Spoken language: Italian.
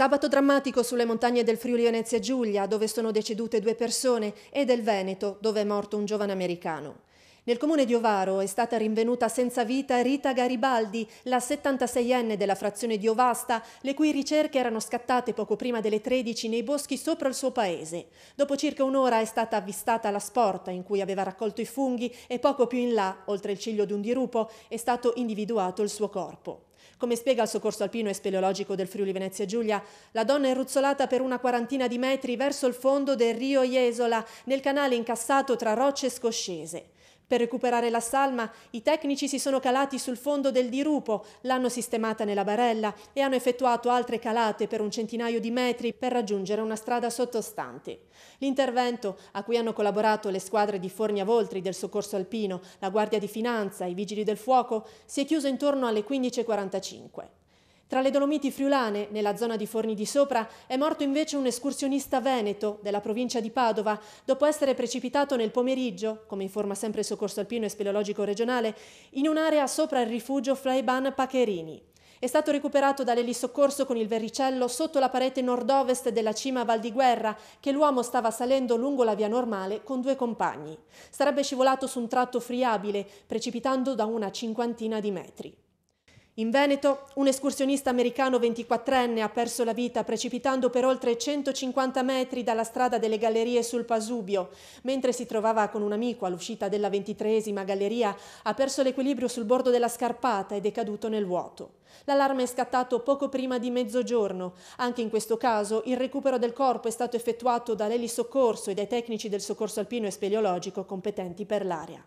Sabato drammatico sulle montagne del Friuli Venezia Giulia, dove sono decedute due persone, e del Veneto, dove è morto un giovane americano. Nel comune di Ovaro è stata rinvenuta senza vita Rita Garibaldi, la 76enne della frazione di Ovasta, le cui ricerche erano scattate poco prima delle 13 nei boschi sopra il suo paese. Dopo circa un'ora è stata avvistata la sporta in cui aveva raccolto i funghi e poco più in là, oltre il ciglio di un dirupo, è stato individuato il suo corpo. Come spiega il soccorso alpino e speleologico del Friuli Venezia Giulia, la donna è ruzzolata per una quarantina di metri verso il fondo del Rio Iesola, nel canale incassato tra rocce scoscese. Per recuperare la salma, i tecnici si sono calati sul fondo del dirupo, l'hanno sistemata nella barella e hanno effettuato altre calate per un centinaio di metri per raggiungere una strada sottostante. L'intervento, a cui hanno collaborato le squadre di Fornia Voltri del Soccorso Alpino, la Guardia di Finanza, e i Vigili del Fuoco, si è chiuso intorno alle 15.45. Tra le Dolomiti friulane, nella zona di Forni di Sopra, è morto invece un escursionista veneto della provincia di Padova dopo essere precipitato nel pomeriggio, come informa sempre il Soccorso Alpino e Speleologico Regionale, in un'area sopra il rifugio Flaiban Pacherini. È stato recuperato dall'elisoccorso con il verricello sotto la parete nord-ovest della cima Val di Guerra che l'uomo stava salendo lungo la via normale con due compagni. Sarebbe scivolato su un tratto friabile, precipitando da una cinquantina di metri. In Veneto, un escursionista americano 24enne ha perso la vita precipitando per oltre 150 metri dalla strada delle gallerie sul Pasubio. Mentre si trovava con un amico all'uscita della ventitreesima galleria, ha perso l'equilibrio sul bordo della scarpata ed è caduto nel vuoto. L'allarme è scattato poco prima di mezzogiorno. Anche in questo caso il recupero del corpo è stato effettuato dall'elisoccorso e dai tecnici del soccorso alpino e speleologico competenti per l'area.